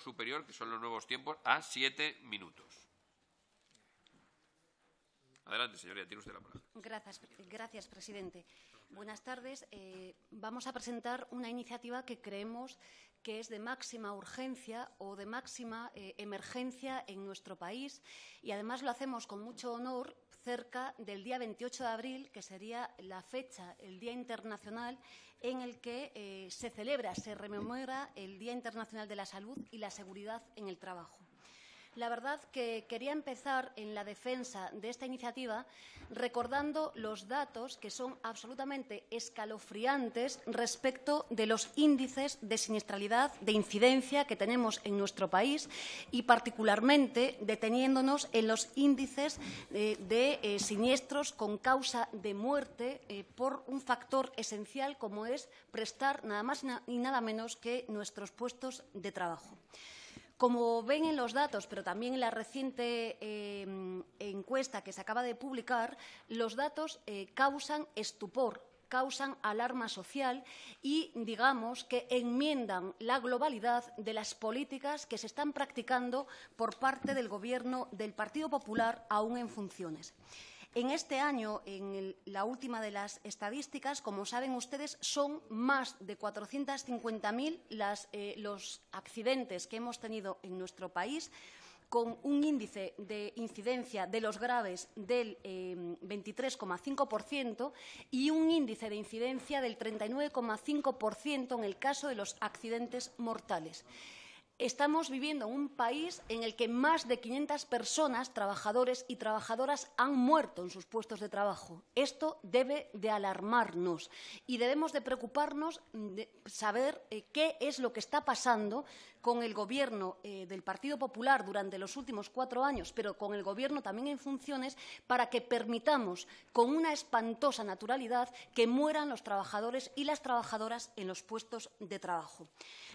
superior, que son los nuevos tiempos, a siete minutos. Adelante, señoría, tiene usted la palabra. Gracias, gracias presidente. Buenas tardes. Eh, vamos a presentar una iniciativa que creemos que es de máxima urgencia o de máxima eh, emergencia en nuestro país y además lo hacemos con mucho honor cerca del día 28 de abril, que sería la fecha, el Día Internacional, en el que eh, se celebra, se rememora el Día Internacional de la Salud y la Seguridad en el Trabajo. La verdad que quería empezar en la defensa de esta iniciativa recordando los datos que son absolutamente escalofriantes respecto de los índices de siniestralidad, de incidencia que tenemos en nuestro país y particularmente deteniéndonos en los índices eh, de, eh, siniestros con causa de muerte eh, por un factor esencial como es prestar nada más y nada menos que nuestros puestos de trabajo. Como ven en los datos, pero también en la reciente eh, encuesta que se acaba de publicar, los datos eh, causan estupor causan alarma social y, digamos, que enmiendan la globalidad de las políticas que se están practicando por parte del Gobierno del Partido Popular aún en funciones. En este año, en la última de las estadísticas, como saben ustedes, son más de 450.000 eh, los accidentes que hemos tenido en nuestro país con un índice de incidencia de los graves del 23,5% eh, y un índice de incidencia del 39,5% en el caso de los accidentes mortales. Estamos viviendo un país en el que más de 500 personas, trabajadores y trabajadoras, han muerto en sus puestos de trabajo. Esto debe de alarmarnos y debemos de preocuparnos de saber eh, qué es lo que está pasando con el gobierno eh, del Partido Popular durante los últimos cuatro años, pero con el gobierno también en funciones, para que permitamos con una espantosa naturalidad que mueran los trabajadores y las trabajadoras en los puestos de trabajo.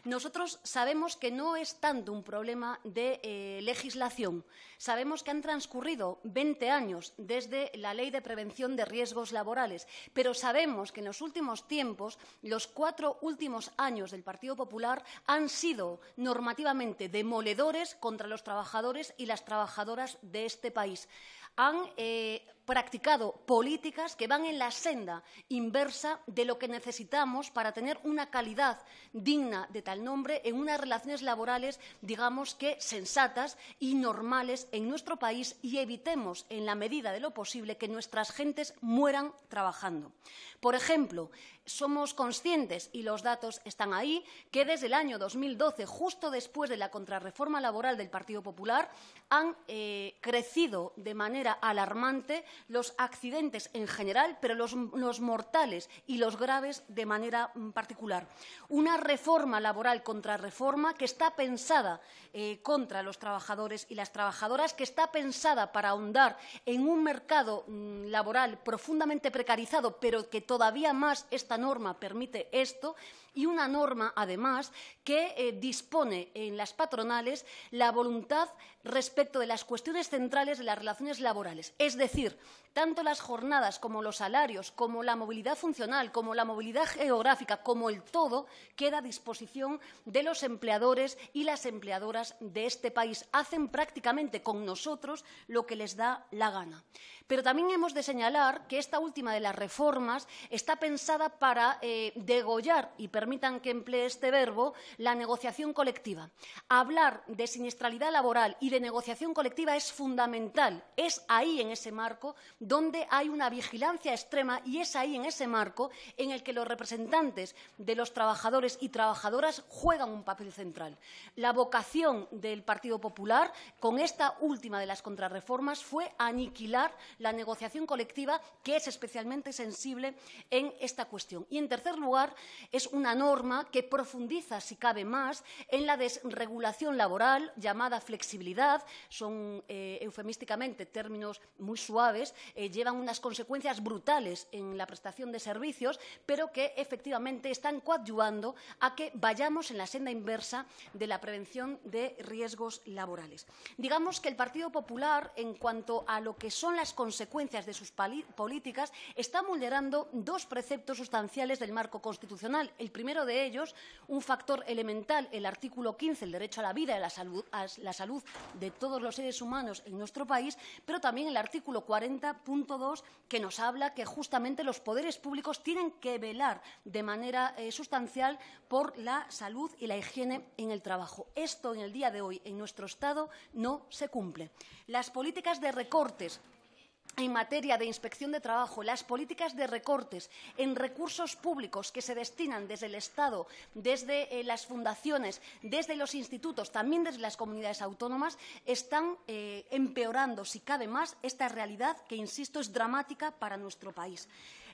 Nosotros sabemos que no es tanto un problema de eh, legislación. Sabemos que han transcurrido 20 años desde la Ley de Prevención de Riesgos Laborales, pero sabemos que en los últimos tiempos, los cuatro últimos años del Partido Popular han sido normativamente demoledores contra los trabajadores y las trabajadoras de este país. Han eh, practicado políticas que van en la senda inversa de lo que necesitamos para tener una calidad digna de tal nombre en unas relaciones laborales, digamos que sensatas y normales en nuestro país y evitemos, en la medida de lo posible, que nuestras gentes mueran trabajando. Por ejemplo, somos conscientes, y los datos están ahí, que desde el año 2012, justo después de la contrarreforma laboral del Partido Popular, han eh, crecido de manera alarmante los accidentes en general, pero los, mortales y los graves de manera mm, particular. Una reforma laboral contra reforma que está pensada eh, contra los trabajadores y las trabajadoras, que está pensada para ahondar en un mercado mm, laboral profundamente precarizado, pero que todavía más esta norma permite esto, y una norma, además, que eh, dispone en las patronales la voluntad respecto de las cuestiones centrales de las relaciones laborales. Es decir, tanto las jornadas como los salarios, como la movilidad funcional, como la movilidad geográfica, como el todo, queda a disposición de los empleadores y las empleadoras de este país. Hacen prácticamente con nosotros lo que les da la gana. Pero también hemos de señalar que esta última de las reformas está pensada para eh, degollar, y permitan que emplee este verbo, la negociación colectiva. Hablar de siniestralidad laboral y de negociación colectiva es fundamental. Es ahí, en ese marco, donde hay una vigilancia extrema y es ahí, en ese marco, en el que los representantes de los trabajadores y trabajadoras juegan un papel central. La vocación del Partido Popular, con esta última de las contrarreformas, fue aniquilar la negociación colectiva, que es especialmente sensible en esta cuestión. Y, en tercer lugar, es una norma que profundiza, si cabe más, en la desregulación laboral llamada flexibilidad. Son, eh, eufemísticamente, términos muy suaves eh, llevan unas consecuencias brutales en la prestación de servicios, pero que efectivamente están coadyuvando a que vayamos en la senda inversa de la prevención de riesgos laborales. Digamos que el Partido Popular, en cuanto a lo que son las consecuencias de sus políticas, está vulnerando dos preceptos sustanciales del marco constitucional. El primero de ellos, un factor elemental, el artículo 15, el derecho a la vida y la salud, a la salud de todos los seres humanos en nuestro país, pero también el artículo 40 dos, que nos habla que justamente los poderes públicos tienen que velar de manera eh, sustancial por la salud y la higiene en el trabajo. Esto en el día de hoy en nuestro Estado no se cumple. Las políticas de recortes en materia de inspección de trabajo, las políticas de recortes en recursos públicos que se destinan desde el Estado, desde eh, las fundaciones, desde los institutos, también desde las comunidades autónomas, están eh, empeorando, si cabe más, esta realidad que, insisto, es dramática para nuestro país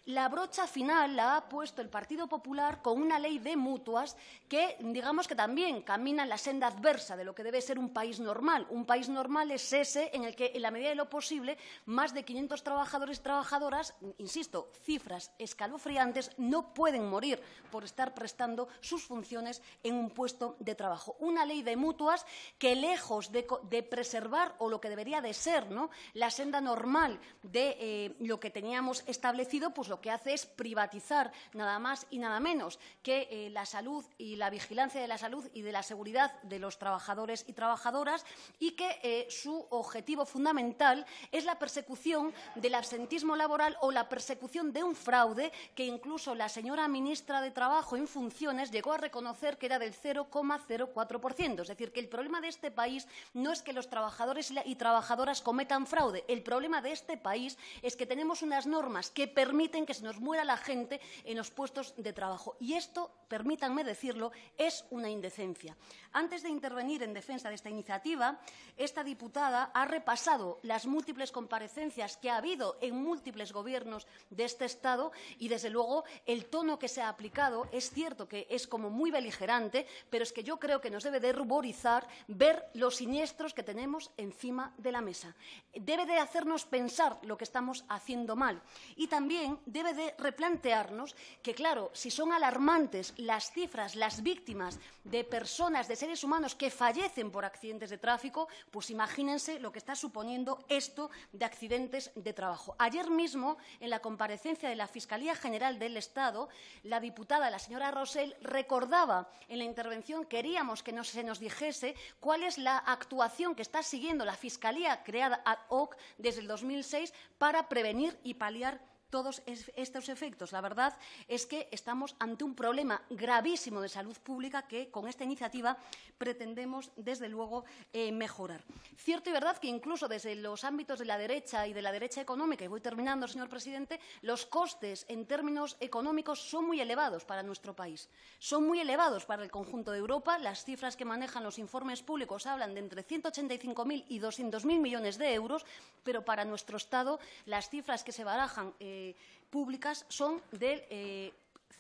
la brocha final la ha puesto el Partido Popular con una ley de mutuas que, digamos que también camina en la senda adversa de lo que debe ser un país normal. Un país normal es ese en el que, en la medida de lo posible, más de 500 trabajadores y trabajadoras, insisto, cifras escalofriantes, no pueden morir por estar prestando sus funciones en un puesto de trabajo. Una ley de mutuas que, lejos de, preservar o lo que debería de ser ¿no? la senda normal de eh, lo que teníamos establecido, pues lo que hace es privatizar nada más y nada menos que eh, la salud y la vigilancia de la salud y de la seguridad de los trabajadores y trabajadoras y que eh, su objetivo fundamental es la persecución del absentismo laboral o la persecución de un fraude que incluso la señora ministra de Trabajo en funciones llegó a reconocer que era del 0,04%. Es decir, que el problema de este país no es que los trabajadores y trabajadoras cometan fraude. El problema de este país es que tenemos unas normas que permiten que se nos muera la gente en los puestos de trabajo. Y esto, permítanme decirlo, es una indecencia. Antes de intervenir en defensa de esta iniciativa, esta diputada ha repasado las múltiples comparecencias que ha habido en múltiples gobiernos de este Estado y, desde luego, el tono que se ha aplicado es cierto que es como muy beligerante, pero es que yo creo que nos debe de ruborizar ver los siniestros que tenemos encima de la mesa. Debe de hacernos pensar lo que estamos haciendo mal y también debe de replantearnos que, claro, si son alarmantes las cifras, las víctimas de personas, de seres humanos que fallecen por accidentes de tráfico, pues imagínense lo que está suponiendo esto de accidentes de trabajo. Ayer mismo, en la comparecencia de la Fiscalía General del Estado, la diputada, la señora Rosell, recordaba en la intervención, queríamos que se nos dijese cuál es la actuación que está siguiendo la Fiscalía creada ad hoc desde el 2006 para prevenir y paliar todos estos efectos. La verdad es que estamos ante un problema gravísimo de salud pública que con esta iniciativa pretendemos, desde luego, eh, mejorar. Cierto y verdad que incluso desde los ámbitos de la derecha y de la derecha económica, y voy terminando, señor presidente, los costes en términos económicos son muy elevados para nuestro país. Son muy elevados para el conjunto de Europa. Las cifras que manejan los informes públicos hablan de entre 185.000 y 200.000 millones de euros, pero para nuestro Estado las cifras que se barajan eh, eh, públicas son de eh,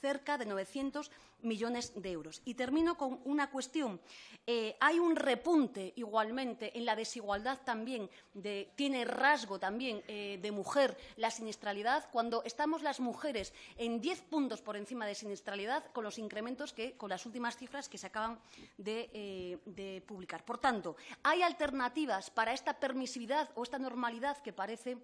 cerca de 900 millones de euros. Y termino con una cuestión. Eh, hay un repunte igualmente en la desigualdad también, tiene rasgo también de mujer la siniestralidad, cuando estamos las mujeres en 10 puntos por encima de siniestralidad con los incrementos que, con las últimas cifras que se acaban de publicar. Por tanto, hay alternativas para esta permisividad o esta normalidad que parece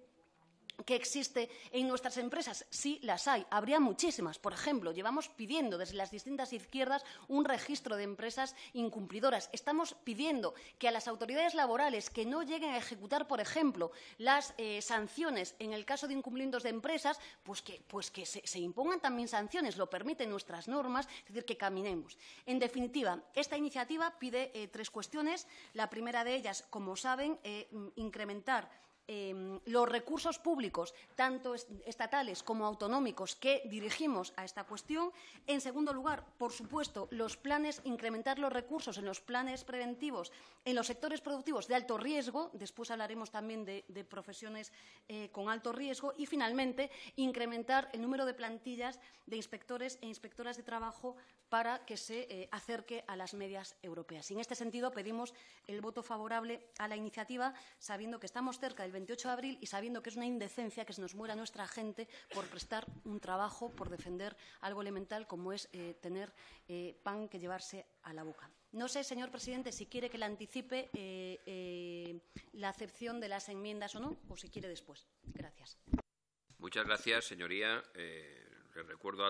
que existe en nuestras empresas. Sí las hay, habría muchísimas. Por ejemplo, llevamos pidiendo desde las distintas izquierdas un registro de empresas incumplidoras. Estamos pidiendo que a las autoridades laborales que no lleguen a ejecutar, por ejemplo, las eh, sanciones en el caso de incumplimientos de empresas, pues que, pues que se, impongan también sanciones, lo permiten nuestras normas, es decir, que caminemos. En definitiva, esta iniciativa pide eh, tres cuestiones. La primera de ellas, como saben, eh, incrementar Em, los recursos públicos, tanto estatales como autonómicos, que dirigimos a esta cuestión. En segundo lugar, por supuesto, los planes, incrementar los recursos en los planes preventivos, en los sectores productivos de alto riesgo, después hablaremos también de, profesiones eh, con alto riesgo, y finalmente, incrementar el número de plantillas de inspectores e inspectoras de trabajo para que se eh, acerque a las medias europeas. en este sentido, pedimos el voto favorable a la iniciativa, sabiendo que estamos cerca del 28 de abril y sabiendo que es una indecencia que se nos muera nuestra gente por prestar un trabajo, por defender algo elemental como es eh, tener eh, pan que llevarse a la boca. No sé, señor presidente, si quiere que le anticipe eh, la acepción de las enmiendas o no, o si quiere después. Gracias. Muchas gracias, señoría. Le recuerdo